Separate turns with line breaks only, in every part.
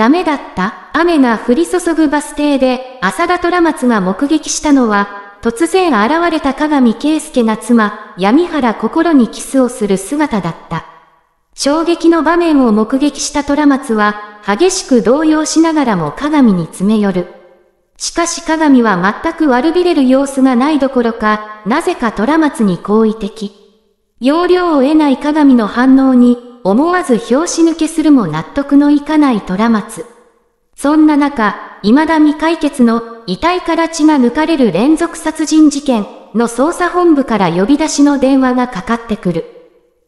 ダメだった、雨が降り注ぐバス停で、浅田虎松が目撃したのは、突然現れた鏡圭介が妻、闇原心にキスをする姿だった。衝撃の場面を目撃した虎松は、激しく動揺しながらも鏡に詰め寄る。しかし鏡は全く悪びれる様子がないどころか、なぜか虎松に好意的。要領を得ない鏡の反応に、思わず拍子抜けするも納得のいかない虎松。そんな中、未だ未解決の遺体から血が抜かれる連続殺人事件の捜査本部から呼び出しの電話がかかってくる。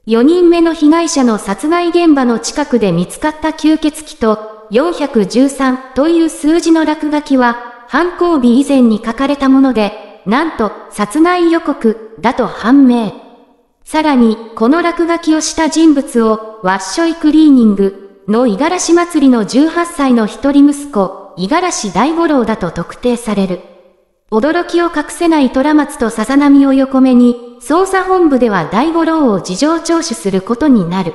4人目の被害者の殺害現場の近くで見つかった吸血鬼と413という数字の落書きは犯行日以前に書かれたもので、なんと殺害予告だと判明。さらに、この落書きをした人物を、ワッショイクリーニングの五十嵐祭りの18歳の一人息子、五十嵐大五郎だと特定される。驚きを隠せない虎松と笹波を横目に、捜査本部では大五郎を事情聴取することになる。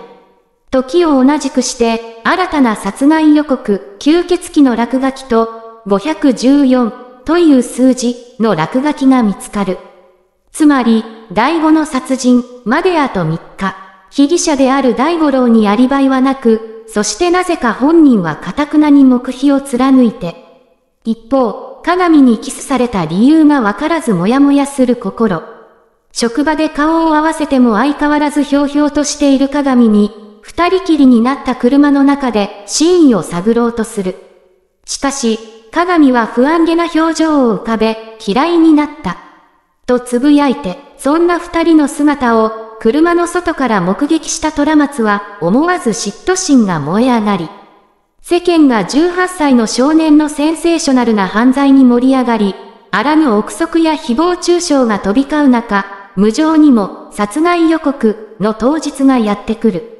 時を同じくして、新たな殺害予告、吸血鬼の落書きと、514という数字の落書きが見つかる。つまり、第五の殺人まであと3日。被疑者である大五郎にアリバイはなく、そしてなぜか本人は堅くなに黙秘を貫いて。一方、鏡にキスされた理由がわからずもやもやする心。職場で顔を合わせても相変わらずひょうひょうとしている鏡に、二人きりになった車の中で真意を探ろうとする。しかし、鏡は不安げな表情を浮かべ、嫌いになった。と呟いて。そんな二人の姿を車の外から目撃した虎松は思わず嫉妬心が燃え上がり、世間が18歳の少年のセンセーショナルな犯罪に盛り上がり、あらぬ憶測や誹謗中傷が飛び交う中、無情にも殺害予告の当日がやってくる。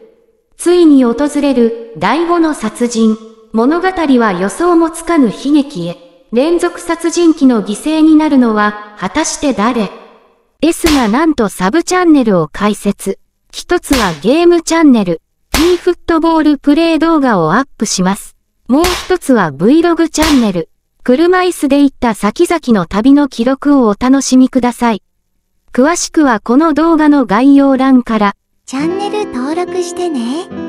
ついに訪れる第五の殺人。物語は予想もつかぬ悲劇へ。連続殺人鬼の犠牲になるのは果たして誰ですがなんとサブチャンネルを開設。一つはゲームチャンネル、e フットボールプレイ動画をアップします。もう一つは Vlog チャンネル、車椅子で行った先々の旅の記録をお楽しみください。詳しくはこの動画の概要欄から、チャンネル登録してね。